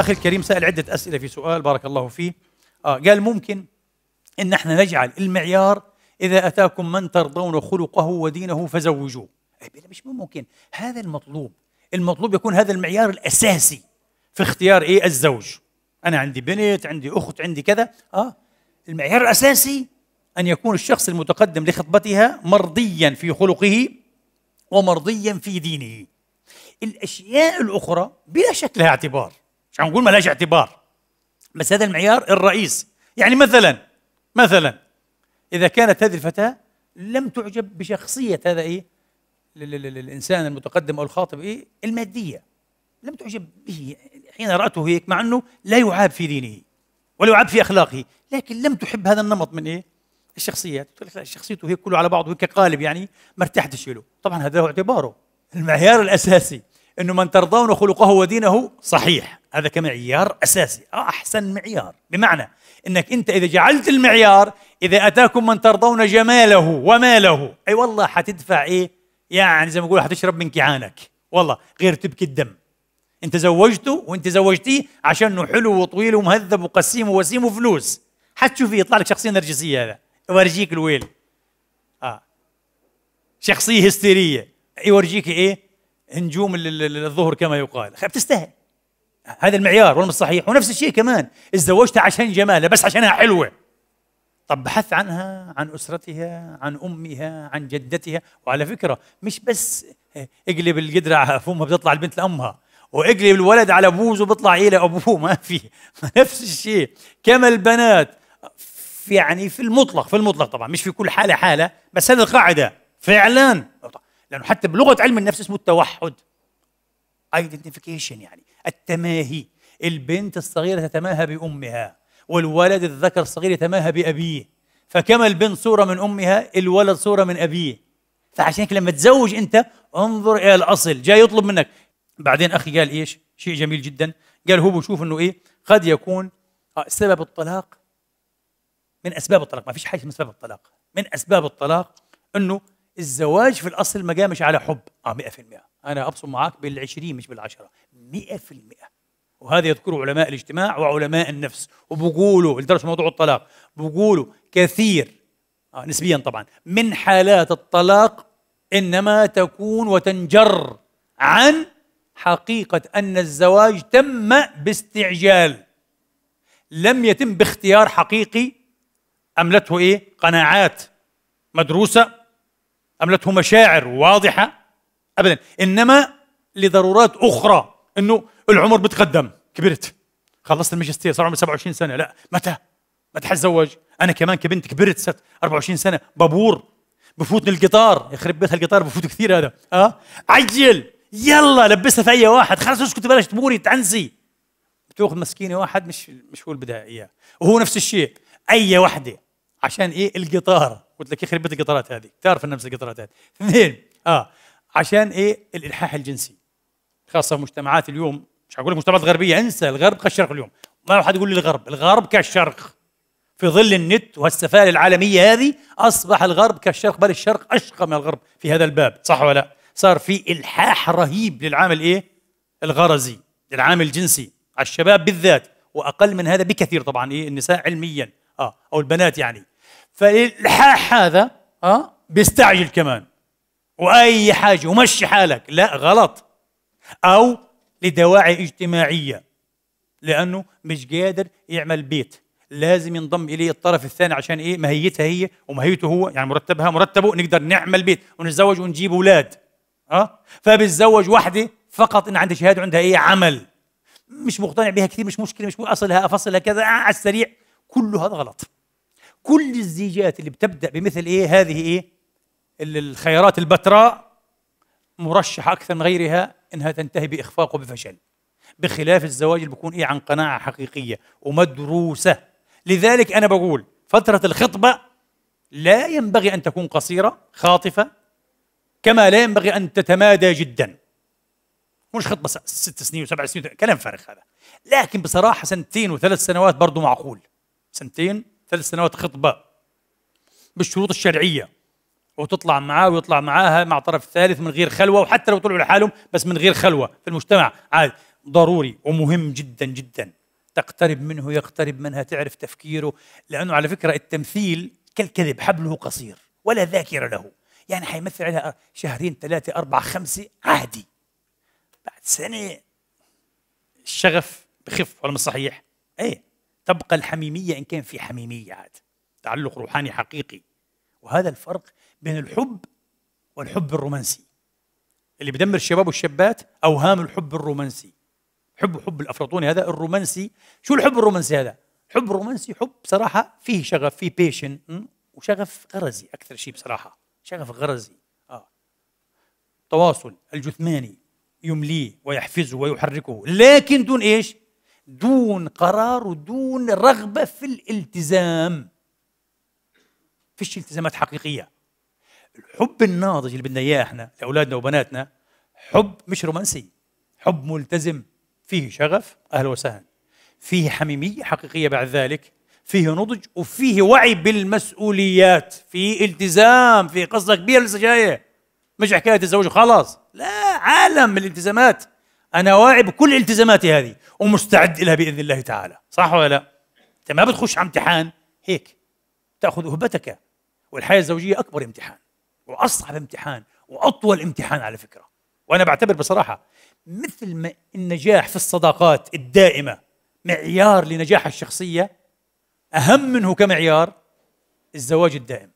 اخي الكريم سال عده اسئله في سؤال بارك الله فيه آه قال ممكن ان احنا نجعل المعيار اذا اتاكم من ترضون خلقه ودينه فزوجوه مش ممكن هذا المطلوب المطلوب يكون هذا المعيار الاساسي في اختيار ايه الزوج انا عندي بنت عندي اخت عندي كذا اه المعيار الاساسي ان يكون الشخص المتقدم لخطبتها مرضيا في خلقه ومرضيا في دينه الاشياء الاخرى بلا شك لها اعتبار مش يعني عم نقول ما لهاش اعتبار بس هذا المعيار الرئيس يعني مثلا مثلا اذا كانت هذه الفتاه لم تعجب بشخصيه هذا ايه الانسان المتقدم او الخاطب ايه الماديه لم تعجب به حين راته هيك مع انه لا يعاب في دينه ولا يعاب في اخلاقه لكن لم تحب هذا النمط من ايه الشخصيات تقول لك شخصيته هيك كله على بعضه هيك قالب يعني ما ارتحتش له طبعا هذا هو اعتباره المعيار الاساسي انه من ترضون خلقه ودينه صحيح هذا كمعيار اساسي آه، احسن معيار بمعنى انك انت اذا جعلت المعيار اذا اتاكم من ترضون جماله وماله اي والله حتدفع ايه يعني زي ما بقول حتشرب من كيعانك والله غير تبكي الدم انت زوجته وانت زوجتيه عشان انه حلو وطويل ومهذب وقسيم ووسيم وفلوس حتشوفيه يطلع لك شخصيه نرجسيه هذا يورجيك الويل اه شخصيه هستيريه يورجيك ايه نجوم الظهر كما يقال بتستاهل هذا المعيار والمص الصحيح ونفس الشيء كمان تزوجتها عشان جمالها بس عشانها حلوة طب بحث عنها عن أسرتها عن أمها عن جدتها وعلى فكرة مش بس اقلب القدرة على فمها بتطلع البنت لأمها واقلب الولد على بوزه بيطلع إيه لأبوه ما في نفس الشيء كما البنات في يعني في المطلق في المطلق طبعا مش في كل حالة حالة بس هذه القاعدة فعلا لانه حتى بلغه علم النفس اسمه التوحد ايدنتيفيكيشن يعني التماهي البنت الصغيره تتماهى بامها والولد الذكر الصغير يتماهى بابيه فكما البنت صوره من امها الولد صوره من ابيه فعشان هيك لما تزوج انت انظر الى الاصل جاي يطلب منك بعدين اخي قال ايش شيء جميل جدا قال هو بشوف انه ايه قد يكون آه، سبب الطلاق من اسباب الطلاق ما فيش حاجه اسمها اسباب الطلاق من اسباب الطلاق انه الزواج في الاصل ما جامش على حب اه 100% انا ابصم معاك بال20 مش بال10 100% وهذا يذكره علماء الاجتماع وعلماء النفس وبقولوا لدرجه موضوع الطلاق بقولوا كثير آه نسبيا طبعا من حالات الطلاق انما تكون وتنجر عن حقيقه ان الزواج تم باستعجال لم يتم باختيار حقيقي املته ايه قناعات مدروسه أملته مشاعر واضحة أبدا إنما لضرورات أخرى إنه العمر بتقدم كبرت خلصت الماجستير صار عمري 27 سنة لا متى؟ متى حتزوج؟ أنا كمان كبنت كبرت ست 24 سنة بابور بفوتني القطار يخرب بيت هالقطار بفوت كثير هذا أه عجل يلا لبسها في أي واحد خلص اسكت بلاش تموري تعنزي بتاخذ مسكينة واحد مش مش هو اللي بدها إياه وهو نفس الشيء أي وحدة عشان ايه القطار قلت لك يخرب بيت القطارات هذه تعرف النمس القطارات هذه اثنين اه عشان ايه الالحاح الجنسي خاصه في مجتمعات اليوم مش هقول لك مجتمعات غربيه انسى الغرب كالشرق اليوم ما حد يقول لي الغرب الغرب كالشرق في ظل النت والسفالة العالمية هذه أصبح الغرب كالشرق بل الشرق أشقى من الغرب في هذا الباب صح ولا لا صار في إلحاح رهيب للعامل إيه الغرزي للعامل الجنسي على الشباب بالذات وأقل من هذا بكثير طبعا إيه النساء علميا آه أو البنات يعني فالحاح هذا أه؟ بيستعجل كمان واي حاجه ومشي حالك لا غلط او لدواعي اجتماعيه لانه مش قادر يعمل بيت لازم ينضم اليه الطرف الثاني عشان ايه ماهيتها هي وماهيته هو يعني مرتبها مرتبه نقدر نعمل بيت ونتزوج ونجيب اولاد اه فبتزوج واحده فقط ان عندها شهاده عندها ايه عمل مش مقتنع بها كثير مش مشكله مش اصلها افصلها كذا آه، على السريع كل هذا غلط كل الزيجات اللي بتبدا بمثل ايه هذه ايه الخيارات البتراء مرشحه اكثر من غيرها انها تنتهي باخفاق وبفشل بخلاف الزواج اللي بيكون ايه عن قناعه حقيقيه ومدروسه لذلك انا بقول فتره الخطبه لا ينبغي ان تكون قصيره خاطفه كما لا ينبغي ان تتمادى جدا مش خطبه ست سنين وسبع سنين كلام فارغ هذا لكن بصراحه سنتين وثلاث سنوات برضه معقول سنتين ثلاث سنوات خطبة بالشروط الشرعية وتطلع معاه ويطلع معاها مع طرف ثالث من غير خلوة وحتى لو طلعوا لحالهم بس من غير خلوة في المجتمع عادي ضروري ومهم جدا جدا تقترب منه يقترب منها تعرف تفكيره لأنه على فكرة التمثيل كالكذب حبله قصير ولا ذاكرة له يعني حيمثل عليها شهرين ثلاثة أربعة خمسة عادي بعد سنة الشغف بخف ولا مش صحيح؟ ايه تبقى الحميمية إن كان في حميمية عاد تعلق روحاني حقيقي وهذا الفرق بين الحب والحب الرومانسي اللي بدمر الشباب والشابات أوهام الحب الرومانسي حب حب الأفلاطوني هذا الرومانسي شو الحب الرومانسي هذا؟ الحب الرومانسي حب صراحة فيه شغف فيه بيشن وشغف غرزي أكثر شيء بصراحة شغف غرزي آه تواصل الجثماني يمليه ويحفزه ويحركه لكن دون إيش؟ دون قرار ودون رغبة في الالتزام فيش التزامات حقيقية الحب الناضج اللي بدنا إياه إحنا لأولادنا وبناتنا حب مش رومانسي حب ملتزم فيه شغف أهلا وسهلا فيه حميمية حقيقية بعد ذلك فيه نضج وفيه وعي بالمسؤوليات في التزام في قصة كبيرة لسه جاية مش حكاية الزواج خلاص لا عالم من الالتزامات انا واعي بكل التزاماتي هذه ومستعد لها باذن الله تعالى صح ولا لا انت ما بتخش على امتحان هيك تاخذ اهبتك والحياه الزوجيه اكبر امتحان واصعب امتحان واطول امتحان على فكره وانا بعتبر بصراحه مثل ما النجاح في الصداقات الدائمه معيار لنجاح الشخصيه اهم منه كمعيار الزواج الدائم